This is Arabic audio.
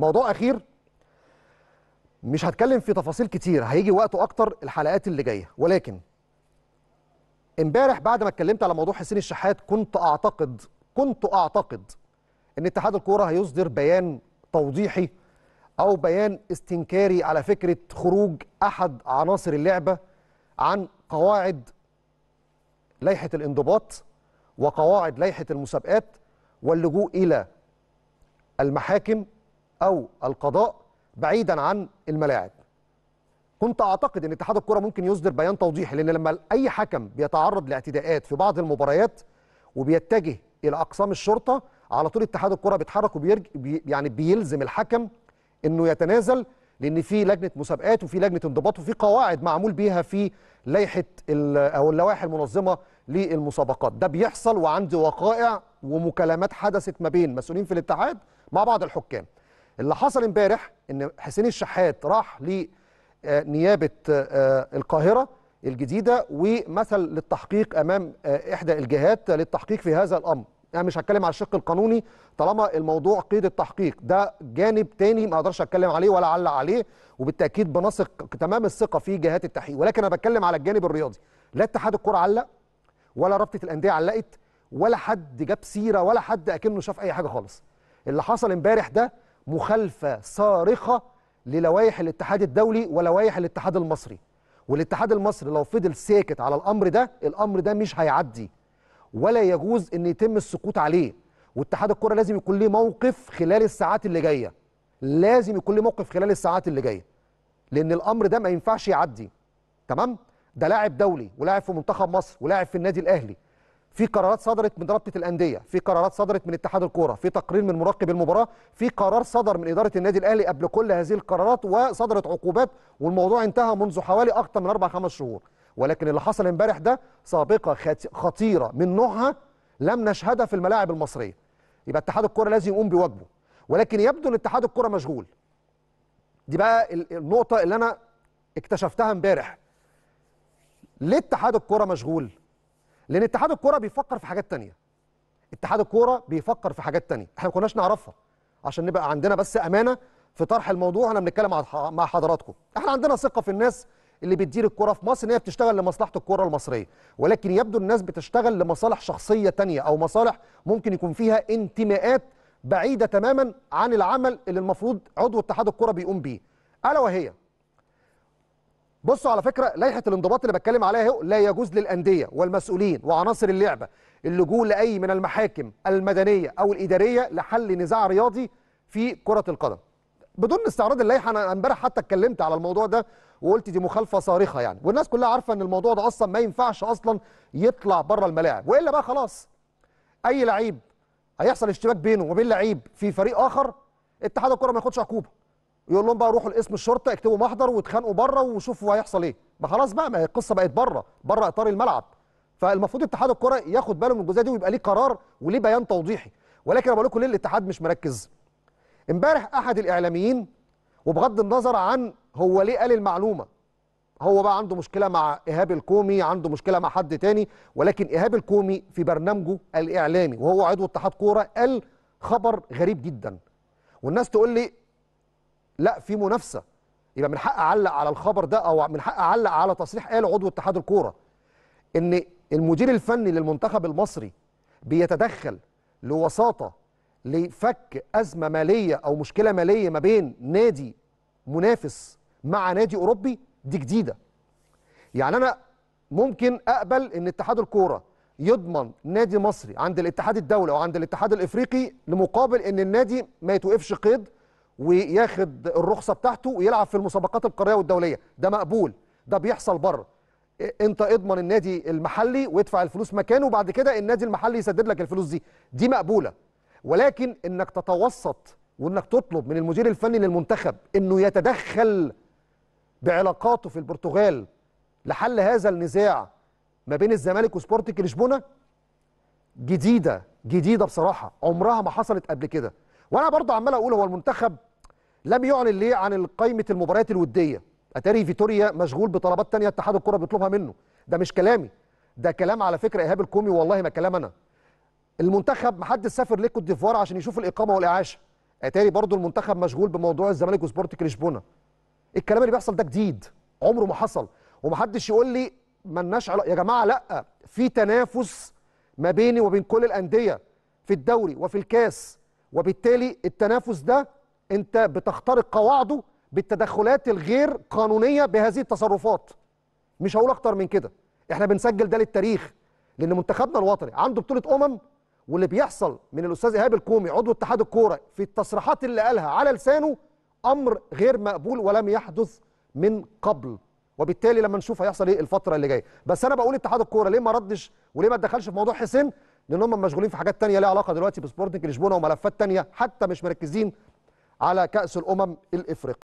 موضوع اخير مش هتكلم في تفاصيل كتير هيجي وقته اكتر الحلقات اللي جايه ولكن امبارح بعد ما اتكلمت على موضوع حسين الشحات كنت اعتقد كنت اعتقد ان اتحاد الكوره هيصدر بيان توضيحي او بيان استنكاري على فكره خروج احد عناصر اللعبه عن قواعد لائحه الانضباط وقواعد لائحه المسابقات واللجوء الى المحاكم أو القضاء بعيدا عن الملاعب كنت أعتقد أن اتحاد الكرة ممكن يصدر بيان توضيحي لأن لما أي حكم بيتعرض لاعتداءات في بعض المباريات وبيتجه إلى أقسام الشرطة على طول اتحاد الكرة بيتحرك وبيرج بي يعني بيلزم الحكم أنه يتنازل لأن في لجنة مسابقات وفي لجنة انضباط وفي قواعد معمول بيها في لائحة أو اللوائح المنظمة للمسابقات ده بيحصل وعندي وقائع ومكالمات حدثت ما بين مسؤولين في الاتحاد مع بعض الحكام اللي حصل امبارح ان حسين الشحات راح لنيابه آه، آه، القاهره الجديده ومثل للتحقيق امام آه، احدى الجهات للتحقيق في هذا الامر انا مش هتكلم على الشق القانوني طالما الموضوع قيد التحقيق ده جانب تاني ما اقدرش اتكلم عليه ولا اعلق عليه وبالتاكيد بنثق تمام الثقه في جهات التحقيق ولكن انا بتكلم على الجانب الرياضي لا اتحاد الكره علق ولا رابطه الانديه علقت ولا حد جاب سيره ولا حد اكنه شاف اي حاجه خالص اللي حصل امبارح ده مخالفه صارخه للوائح الاتحاد الدولي ولوائح الاتحاد المصري والاتحاد المصري لو فضل ساكت على الامر ده الامر ده مش هيعدي ولا يجوز ان يتم السقوط عليه واتحاد الكره لازم يكون ليه موقف خلال الساعات اللي جايه لازم يكون ليه موقف خلال الساعات اللي جايه لان الامر ده ما ينفعش يعدي تمام ده لاعب دولي ولاعب في منتخب مصر ولاعب في النادي الاهلي في قرارات صدرت من رابطه الانديه في قرارات صدرت من اتحاد الكوره في تقرير من مراقب المباراه في قرار صدر من اداره النادي الاهلي قبل كل هذه القرارات وصدرت عقوبات والموضوع انتهى منذ حوالي اكثر من اربع خمس شهور ولكن اللي حصل امبارح ده سابقه خطيره من نوعها لم نشهدها في الملاعب المصريه يبقى اتحاد الكوره لازم يقوم بواجبه ولكن يبدو ان اتحاد الكوره مشغول دي بقى النقطه اللي انا اكتشفتها امبارح ليه اتحاد الكوره مشغول لان اتحاد الكوره بيفكر في حاجات تانية اتحاد الكوره بيفكر في حاجات تانية احنا ما كناش نعرفها عشان نبقى عندنا بس امانه في طرح الموضوع احنا بنتكلم مع حضراتكم احنا عندنا ثقه في الناس اللي بتدير الكوره في مصر ان هي بتشتغل لمصلحه الكوره المصريه ولكن يبدو الناس بتشتغل لمصالح شخصيه تانية او مصالح ممكن يكون فيها انتماءات بعيده تماما عن العمل اللي المفروض عضو اتحاد الكوره بيقوم بيه الا وهي بصوا على فكره لائحه الانضباط اللي بتكلم عليها اهو لا يجوز للانديه والمسؤولين وعناصر اللعبه اللجوء لاي من المحاكم المدنيه او الاداريه لحل نزاع رياضي في كره القدم بدون استعراض اللائحه انا امبارح حتى اتكلمت على الموضوع ده وقلت دي مخالفه صارخه يعني والناس كلها عارفه ان الموضوع ده اصلا ما ينفعش اصلا يطلع بره الملاعب والا بقى خلاص اي لعيب هيحصل اشتباك بينه وبين لعيب في فريق اخر اتحاد الكره ما ياخدش عقوبه يقول لهم بقى روحوا لقسم الشرطه اكتبوا محضر واتخانقوا بره وشوفوا هيحصل ايه ما خلاص بقى ما هي القصه بقت بره بره اطار الملعب فالمفروض اتحاد الكره ياخد باله من الجزئيه دي ويبقى ليه قرار وليه بيان توضيحي ولكن انا بقول لكم ليه الاتحاد مش مركز امبارح احد الاعلاميين وبغض النظر عن هو ليه قال المعلومه هو بقى عنده مشكله مع ايهاب الكومي عنده مشكله مع حد تاني ولكن ايهاب الكومي في برنامجه الاعلامي وهو عضو اتحاد كوره قال خبر غريب جدا والناس تقول لي لا في منافسه يبقى من حق اعلق على الخبر ده او من حق اعلق على تصريح قاله عضو اتحاد الكوره ان المدير الفني للمنتخب المصري بيتدخل لوساطه لفك ازمه ماليه او مشكله ماليه ما بين نادي منافس مع نادي اوروبي دي جديده يعني انا ممكن اقبل ان اتحاد الكوره يضمن نادي مصري عند الاتحاد الدولي او عند الاتحاد الافريقي لمقابل ان النادي ما يتوقفش قيد وياخد الرخصه بتاعته ويلعب في المسابقات القاريه والدوليه ده مقبول ده بيحصل بره انت اضمن النادي المحلي وادفع الفلوس مكانه وبعد كده النادي المحلي يسدد لك الفلوس دي دي مقبوله ولكن انك تتوسط وانك تطلب من المدير الفني للمنتخب انه يتدخل بعلاقاته في البرتغال لحل هذا النزاع ما بين الزمالك وسبورتنج لشبونه جديده جديده بصراحه عمرها ما حصلت قبل كده وانا برضه عمال اقول هو المنتخب لم يعلن ليه عن قائمه المباريات الوديه اتاري فيتوريا مشغول بطلبات تانية اتحاد الكره بيطلبها منه ده مش كلامي ده كلام على فكره ايهاب الكومي والله ما كلام انا المنتخب محدش سافر لكوت ديفوار عشان يشوف الاقامه والاعاشه اتاري برضو المنتخب مشغول بموضوع الزمالك وسبورت لشبونه الكلام اللي بيحصل ده جديد عمره ما حصل ومحدش يقول لي ملناش علاقه يا جماعه لا في تنافس ما بيني وبين كل الانديه في الدوري وفي الكاس وبالتالي التنافس ده انت بتخترق قواعده بالتدخلات الغير قانونيه بهذه التصرفات مش هقول اكتر من كده احنا بنسجل ده للتاريخ لان منتخبنا الوطني عنده بطوله امم واللي بيحصل من الاستاذ ايهاب الكومي عضو اتحاد الكوره في التصريحات اللي قالها على لسانه امر غير مقبول ولم يحدث من قبل وبالتالي لما نشوف هيحصل ايه الفتره اللي جايه بس انا بقول اتحاد الكوره ليه ما ردش وليه ما دخلش في موضوع حسين لان هم مشغولين في حاجات تانية ليها علاقه دلوقتي بسبورتنج لشبونه وملفات تانية حتى مش مركزين على كأس الأمم الإفريقية